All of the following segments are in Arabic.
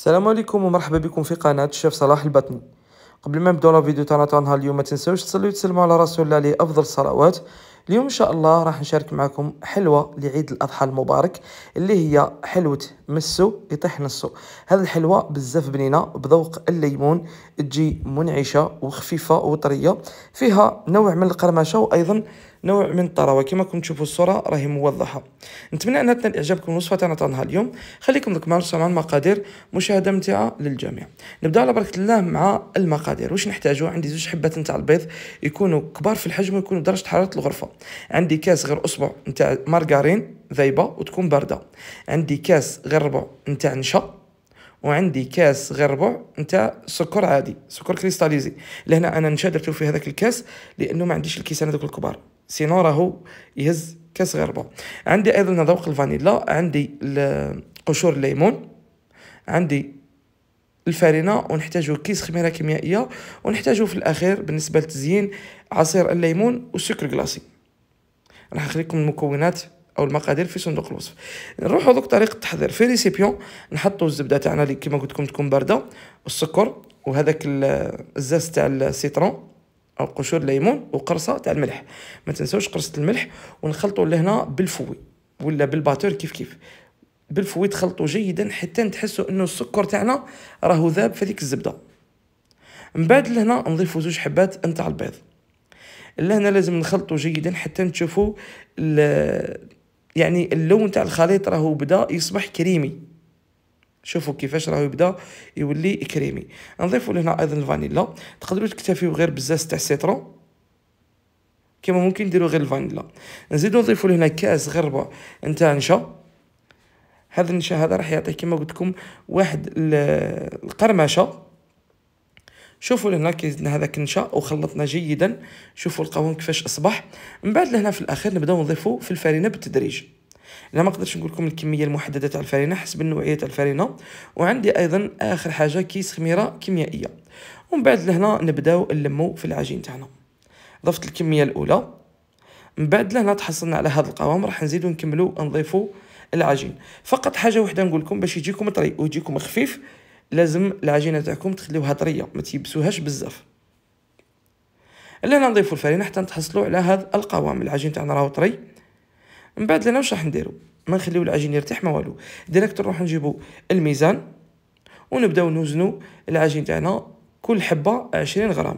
السلام عليكم ومرحبا بكم في قناة الشيف صلاح البطني قبل ما نبداو لا فيديو تاعنا تاع نهار اليوم ما تنساوش تصليو وتسلموا على رسول الله عليه افضل الصلوات اليوم ان شاء الله راح نشارك معكم حلوه لعيد الاضحى المبارك اللي هي حلوه مسو يطيح نصو هذه الحلوه بزاف بنينه بذوق الليمون تجي منعشه وخفيفه وطريه فيها نوع من القرمشه وايضا نوع من الطراوه كما راكم تشوفوا الصوره راهي موضحه نتمنى ان تنال اعجابكم الوصفه تاعنا تاع نهار اليوم خليكم دوك مع المقادير مشاهده ممتعه للجميع نبدا على بركه الله مع المقادير واش نحتاجو عندي زوج حبات نتاع البيض يكونوا كبار في الحجم ويكونوا درجه حراره الغرفه عندي كاس غير اصبع نتاع مارغرين ذايبه وتكون بارده عندي كاس غير ربع نتاع نشا وعندي كاس غير ربع نتاع سكر عادي سكر كريستاليزي لهنا انا نشادرتو في هذاك الكاس لانه ما عنديش الكيسان هذوك الكبار سينو راهو يهز كاس غير ربع عندي ايضا ذوق الفانيلا عندي قشور الليمون عندي الفارينة ونحتاجو كيس خميرة كيميائية ونحتاجو في الأخير بالنسبة للتزيين عصير الليمون والسكر كلاصي راح نخليكم المكونات او المقادير في صندوق الوصف نروحوا دوك طريقه التحضير في ريسيبيون نحطوا الزبده تاعنا اللي كما قلت لكم تكون بارده والسكر وهذاك الزاز تاع السيترون او قشور الليمون وقرصه تاع الملح ما تنساوش قرصه الملح ونخلطوا لهنا بالفوي ولا بالباتور كيف كيف بالفوي تخلطوا جيدا حتى تحسوا انه السكر تاعنا راهو ذاب في هذيك الزبده من بعد لهنا نضيفوا زوج حبات نتاع البيض لهنا لازم نخلطوا جيدا حتى نشوفوا يعني اللون تاع الخليط راهو بدا يصبح كريمي شوفوا كيفاش راهو يبدا يولي كريمي نضيفوا لهنا ايضا الفانيلا تقدروا تكتفيو غير بزاز تاع سيترون كما ممكن نديروا غير الفانيلا نزيدوا نضيفوا لهنا كاس غربه نتاع نشا هذا النشا هذا راح يعطي كما قلت لكم واحد القرمشه شوفوا لهنا كي زدنا هذاك النشا وخلطنا جيدا شوفوا القوام كيفاش اصبح من بعد لهنا في الاخير نبداو نضيفوا في الفرينه بالتدريج انا ما نقدرش نقول لكم الكميه المحدده تاع الفرينه حسب النوعيه تاع الفرينه وعندي ايضا اخر حاجه كيس خميره كيميائيه ومن بعد لهنا نبداو نلمو في العجين تاعنا ضفت الكميه الاولى من بعد لهنا تحصلنا على هذا القوام راح نزيدو نكملو نضيفو العجين فقط حاجه وحده نقول لكم باش يجيكم طري ويجيكم خفيف لازم العجينه تاعكم تخليوها طريه ما تيبسوهاش بزاف لهنا نضيفوا الفرينه حتى نتحصلوا على هذا القوام العجين تاعنا راهو طري من بعد لنا واش راح نديرو ما نخليو العجين يرتاح ما والو ديريكت نروح نجيبو الميزان ونبداو نوزنو العجين تاعنا كل حبه 20 غرام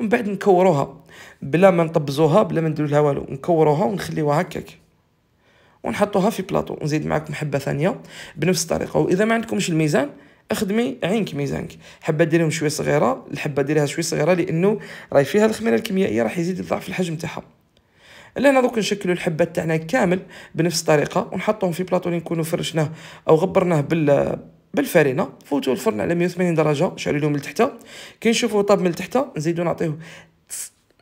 من بعد نكوروها بلا ما نطبزوها بلا ما نديرو لها والو نكوروها ونخليوها هكاك ونحطوها في بلاطو ونزيد معكم حبه ثانيه بنفس الطريقه واذا ما عندكمش الميزان اخدمي عينك ميزانك حبه ديريهم شويه صغيره الحبه ديريها شويه صغيره لانه راهي فيها الخميره الكيميائيه راح يزيد الضعف الحجم تاعها لهنا دوك نشكلوا الحبات تاعنا كامل بنفس الطريقه ونحطوهم في بلاطو اللي نكونوا فرشناه او غبرناه بال بالفرينه فوتوا الفرن على 180 درجه شعلوا لهم تحت كي نشوفوا طاب من تحت نزيدوا نعطيه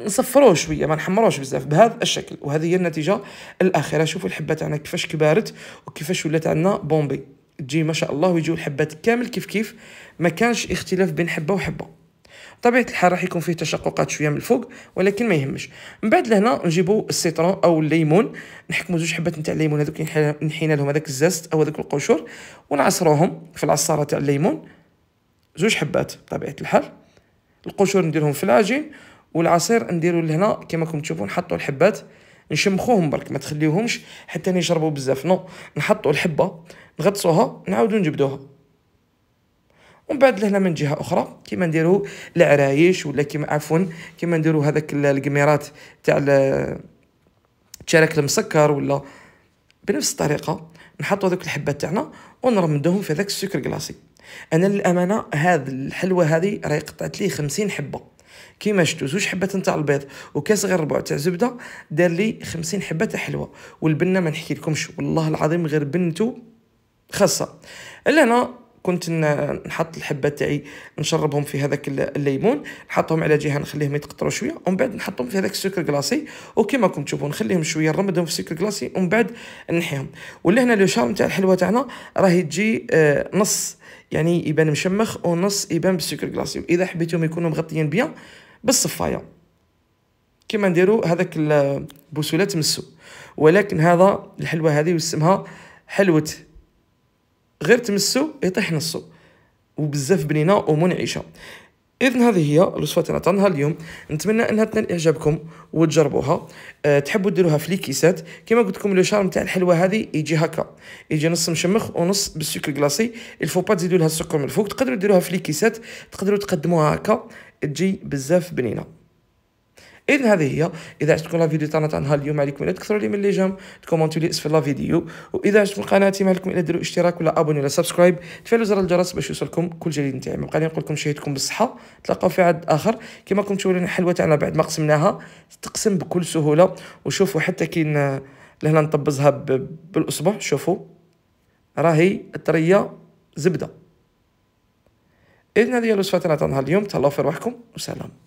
نصفروه شويه ما نحمروش بزاف بهذا الشكل وهذه هي النتيجه الاخيره شوفوا الحبه تاعنا كيفاش كبارت وكيفاش ولات عندنا بومبي تجي ما شاء الله ويجيو الحبات كامل كيف كيف ما كانش اختلاف بين حبه وحبه طبيعة الحال راح يكون فيه تشققات شويه من الفوق ولكن ما يهمش من بعد لهنا نجيبو السيترون او الليمون نحكمو زوج حبات نتاع الليمون هذوك نحينا لهم هذاك الزاست او هذوك القشور ونعصروهم في العصاره تاع الليمون زوج حبات بطبيعه الحال القشور نديرهم في العجين والعصير نديرو لهنا كما راكم تشوفوا نحطوا الحبات نشمخوهم برك ما تخليوهمش حتى يشربوا بزاف نو نحطوا الحبه نغطسوها نعاودو نجبدوها ومن بعد لهنا من جهه اخرى كيما نديرو العرايش ولا كيما عفوا كيما نديرو هذاك القميرات تاع تشارك المسكر ولا بنفس الطريقه نحطوا هذوك الحبات تاعنا ونرمدوهم في هذاك السكر كلاصي انا للامانه هذه الحلوه هذه راهي قطعت لي 50 حبه كيما شتو زوج حبات نتاع البيض وكاس غير ربع تاع زبده دار لي 50 حبه تاع حلوه والبنه ما نحكي لكمش والله العظيم غير بنتو خاصه لهنا كنت نحط الحبات تاعي نشربهم في هذاك الليمون نحطهم على جهه نخليهم يتقطروا شويه ومن بعد نحطهم في هذاك السكر كلاصي وكما راكم تشوفون نخليهم شويه نرمدهم في السكر كلاصي ومن بعد نحيهم ولا هنا لو شارم تاع الحلوه تاعنا راهي تجي آه، نص يعني يبان مشمخ ونص يبان بالسكر كلاصي واذا حبيتهم يكونوا مغطيين بيان بالصفايه كما نديروا هذاك البوسولات مسو ولكن هذا الحلوه هذه واسمها حلوه غير تمسو يطيح نصو وبزاف بنينه ومنعشه اذن هذه هي الوصفه اللي عطاها اليوم نتمنى انها تنال اعجابكم وتجربوها أه تحبوا ديروها في لي كيسات كما قلت لكم لو شارم تاع الحلوه هذه يجي هكا يجي نص مشمخ ونص بالسكر كلاصي الفو با تزيدوا لها السكر من الفوق تقدروا ديروها في لي كيسات تقدروا تقدموها هكا تجي بزاف بنينه اذا هذه هي اذا عجبتكم لا فيديو تاعنا تاع نهار اليوم عليكم الا تكثروا لي من لي جام تكومونتوا لي اسفل لا فيديو واذا عجبتكم قناتي ما عليكم الا ديروا اشتراك ولا ابوني ولا سبسكرايب تفعلوا زر الجرس باش يوصلكم كل جديد نتاعي ما لي نقول لكم شهيتكم بالصحه تلاقاو في عد اخر كما راكم تشوفوا الحلوه تاعنا بعد ما قسمناها تقسم بكل سهوله وشوفوا حتى كي لهنا نطبزها بالاصبع شوفوا راهي الطريه زبده اذن هذه هي الوصفه تاعنا اليوم تهلاو في روحكم وسلام